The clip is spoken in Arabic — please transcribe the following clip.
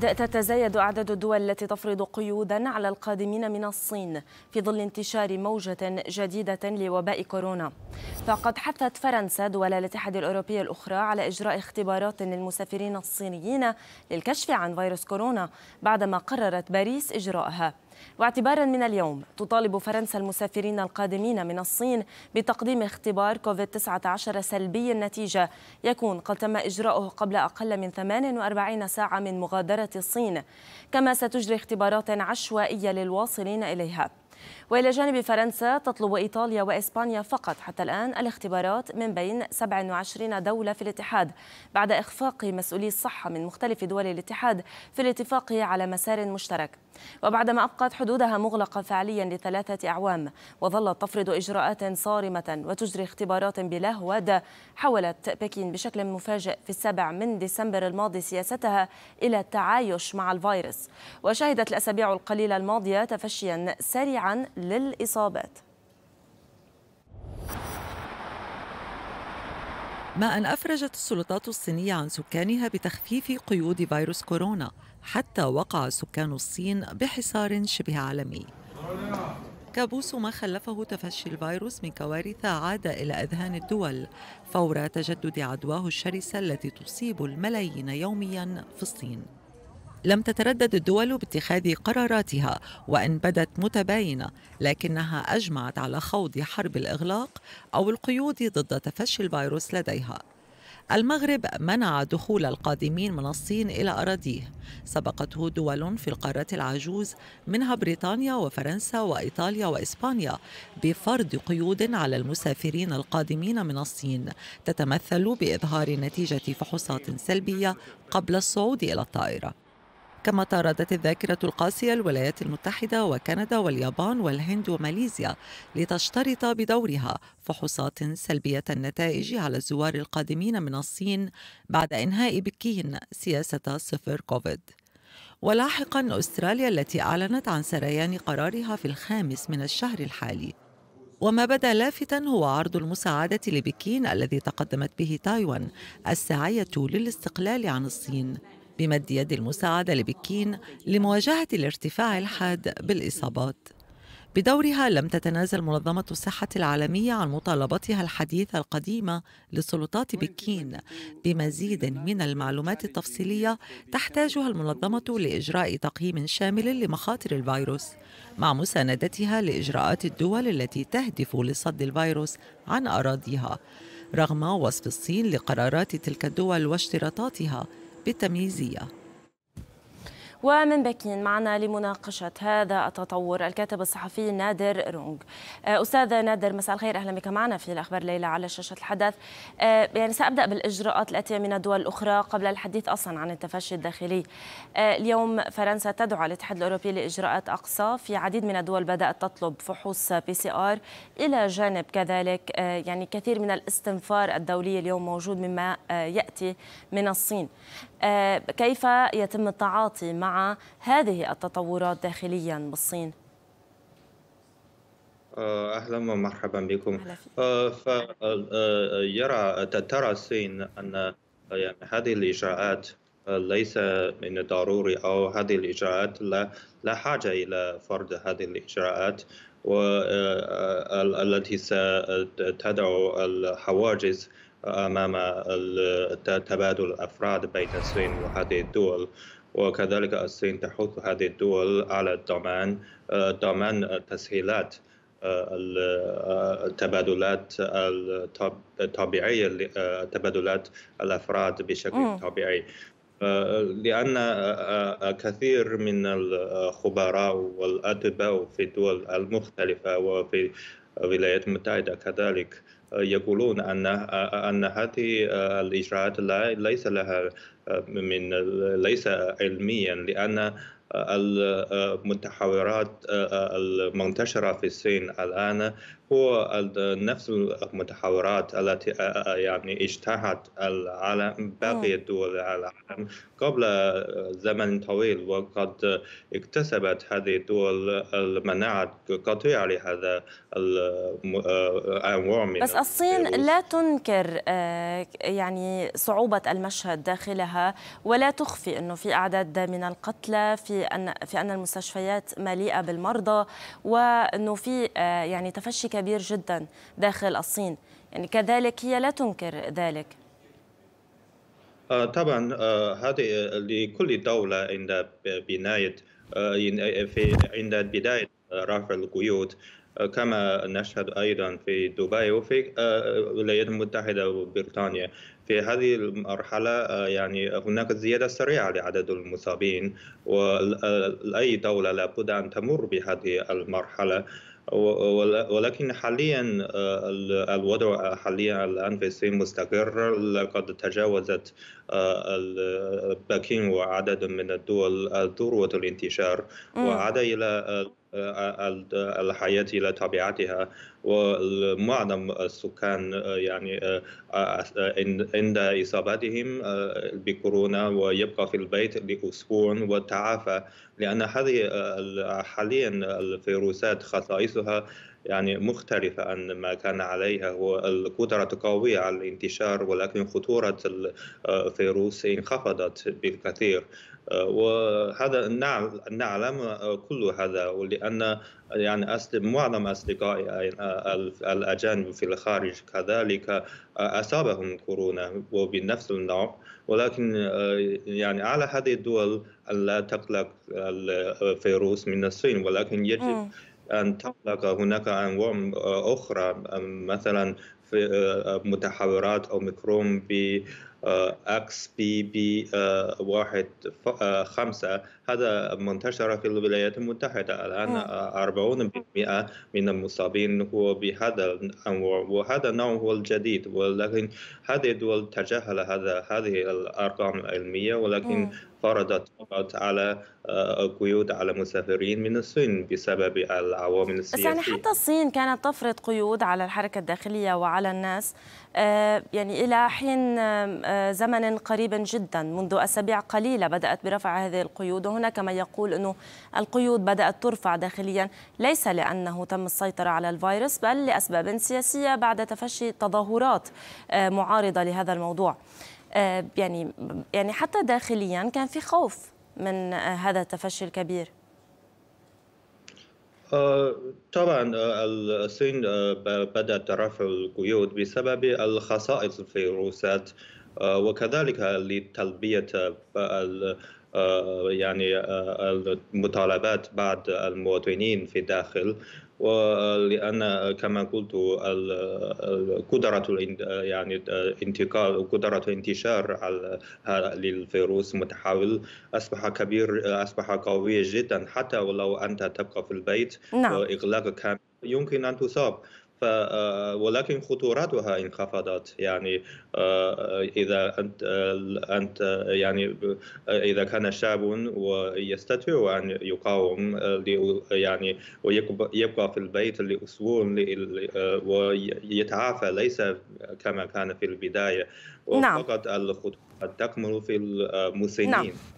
تتزايد أعداد الدول التي تفرض قيودا على القادمين من الصين في ظل انتشار موجة جديدة لوباء كورونا فقد حثت فرنسا دول الاتحاد الأوروبي الأخرى على إجراء اختبارات للمسافرين الصينيين للكشف عن فيروس كورونا بعدما قررت باريس إجراءها واعتبارا من اليوم تطالب فرنسا المسافرين القادمين من الصين بتقديم اختبار كوفيد-19 سلبي النتيجة يكون قد تم إجراؤه قبل أقل من 48 ساعة من مغادرة الصين كما ستجري اختبارات عشوائية للواصلين إليها والى جانب فرنسا تطلب ايطاليا واسبانيا فقط حتى الان الاختبارات من بين 27 دوله في الاتحاد بعد اخفاق مسؤولي الصحه من مختلف دول الاتحاد في الاتفاق على مسار مشترك وبعدما ابقت حدودها مغلقه فعليا لثلاثه اعوام وظلت تفرض اجراءات صارمه وتجري اختبارات بلا هواد حولت بكين بشكل مفاجئ في السابع من ديسمبر الماضي سياستها الى التعايش مع الفيروس وشهدت الاسابيع القليله الماضيه تفشيا سريعا للإصابات ما أن أفرجت السلطات الصينية عن سكانها بتخفيف قيود فيروس كورونا حتى وقع سكان الصين بحصار شبه عالمي كابوس ما خلفه تفشي الفيروس من كوارث عاد إلى أذهان الدول فور تجدد عدواه الشرسة التي تصيب الملايين يوميا في الصين لم تتردد الدول باتخاذ قراراتها وان بدت متباينه لكنها اجمعت على خوض حرب الاغلاق او القيود ضد تفشي الفيروس لديها المغرب منع دخول القادمين من الصين الى اراضيه سبقته دول في القاره العجوز منها بريطانيا وفرنسا وايطاليا واسبانيا بفرض قيود على المسافرين القادمين من الصين تتمثل باظهار نتيجه فحوصات سلبيه قبل الصعود الى الطائره كما طاردت الذاكرة القاسية الولايات المتحدة وكندا واليابان والهند وماليزيا لتشترط بدورها فحوصات سلبية النتائج على الزوار القادمين من الصين بعد إنهاء بكين سياسة صفر كوفيد ولاحقا أستراليا التي أعلنت عن سريان قرارها في الخامس من الشهر الحالي وما بدا لافتا هو عرض المساعدة لبكين الذي تقدمت به تايوان الساعية للاستقلال عن الصين بمد يد المساعدة لبكين لمواجهة الارتفاع الحاد بالإصابات بدورها لم تتنازل منظمة الصحة العالمية عن مطالبتها الحديثة القديمة لسلطات بكين بمزيد من المعلومات التفصيلية تحتاجها المنظمة لإجراء تقييم شامل لمخاطر الفيروس مع مساندتها لإجراءات الدول التي تهدف لصد الفيروس عن أراضيها رغم وصف الصين لقرارات تلك الدول واشتراطاتها بتمييزية ومن بكين معنا لمناقشة هذا التطور الكاتب الصحفي نادر رونغ آه، أستاذ نادر مساء الخير أهلا بك معنا في الأخبار ليلة على شاشة الحدث آه، يعني سأبدأ بالإجراءات الآتية من الدول الأخرى قبل الحديث أصلا عن التفشي الداخلي آه، اليوم فرنسا تدعو الاتحاد الأوروبي لإجراءات أقصى في عديد من الدول بدأت تطلب فحوص بي سي آر إلى جانب كذلك يعني كثير من الاستنفار الدولي اليوم موجود مما يأتي من الصين آه، كيف يتم التعاطي مع هذه التطورات داخليا بالصين؟ آه، اهلا ومرحبا بكم أهلا فيرى آه، ترى الصين ان يعني هذه الاجراءات ليس من الضروري او هذه الاجراءات لا لا حاجه الى فرض هذه الاجراءات والتي ستدعو الحواجز امام تبادل الافراد بين الصين وهذه الدول وكذلك الصين تحث هذه الدول على ضمان آه، ضمان تسهيلات آه، التبادلات آه، الطبيعيه تبادلات الافراد بشكل طبيعي لأن كثير من الخبراء والأدباء في الدول المختلفة وفي الولايات المتحدة كذلك آه، يقولون أن آه، أن هذه آه، الإجراءات ليس لها من ليس علميا لأن المتحورات المنتشرة في الصين الآن هو نفس المتحورات التي يعني اجتاحت العالم باقي دول العالم قبل زمن طويل وقد اكتسبت هذه الدول المناعة قطيعة لهذا الأنواع من بس الصين لا تنكر آه، يعني صعوبة المشهد داخلها ولا تخفي أنه في أعداد من القتلى في في ان في ان المستشفيات مليئه بالمرضى وانه في آه، يعني تفشي كبير جدا داخل الصين يعني كذلك هي لا تنكر ذلك آه، طبعا آه، هذه لكل دولة عند بناية عند بداية رفع القيود كما نشهد ايضا في دبي وفي آه، الولايات المتحده وبريطانيا في هذه المرحله آه، يعني هناك زياده سريعه لعدد المصابين واي دوله لابد ان تمر بهذه المرحله ولكن حاليا آه، الوضع حاليا الان في الصين مستقر لقد تجاوزت بكين وعدد من الدول ذروه الانتشار وعاد الى الحياة إلى طبيعتها ومعظم السكان يعني عند إصابتهم بكورونا ويبقى في البيت لأسبوع وتعافى لأن هذه حاليا الفيروسات خصائصها يعني مختلفة عن ما كان عليها والقدرة القوية على الانتشار ولكن خطورة الفيروس آه، انخفضت بالكثير آه، وهذا نعلم آه، كل هذا ولأن يعني معظم أصدقائي الأجانب في الخارج كذلك أصابهم كورونا وبنفس النوع ولكن يعني على هذه الدول ألا تقلق الفيروس من الصين ولكن يجب أن تغلق هناك أنواع أخرى مثلا في متحورات أو ميكروم ب اكس بي بي واحد آه، خمسة هذا منتشر في الولايات المتحدة الآن 40% آه. آه، من المصابين هو بهذا الأنواع وهذا النوع هو الجديد ولكن هذه الدول تجاهل هذا هذه الأرقام العلمية ولكن فرضت فقط على قيود على مسافرين من الصين بسبب العوامل السياسية بس يعني حتى الصين كانت تفرض قيود على الحركة الداخلية وعلى الناس يعني إلى حين زمن قريب جدا منذ أسابيع قليلة بدأت برفع هذه القيود وهناك من يقول أنه القيود بدأت ترفع داخليا ليس لأنه تم السيطرة على الفيروس بل لأسباب سياسية بعد تفشي تظاهرات آه، معارضة لهذا الموضوع آه، يعني يعني حتى داخليا كان في خوف من آه، هذا التفشي الكبير طبعا الصين بدأت رفع القيود بسبب الخصائص الفيروسات آه، وكذلك لتلبيه آه، آه، يعني المطالبات بعض المواطنين في الداخل ولان كما قلت قدره يعني انتقال قدره انتشار للفيروس متحول اصبح كبير اصبح قوي جدا حتى ولو انت تبقى في البيت نعم. واغلاق كامل يمكن ان تصاب آه، ولكن خطورتها انخفضت يعني آه، آه، اذا انت انت يعني اذا كان شاب ويستطيع ان يقاوم يعني ويبقى في البيت لاسبوع ويتعافى ليس كما كان في البدايه نعم. وفقط الخطوره تكمل في المسنين نعم.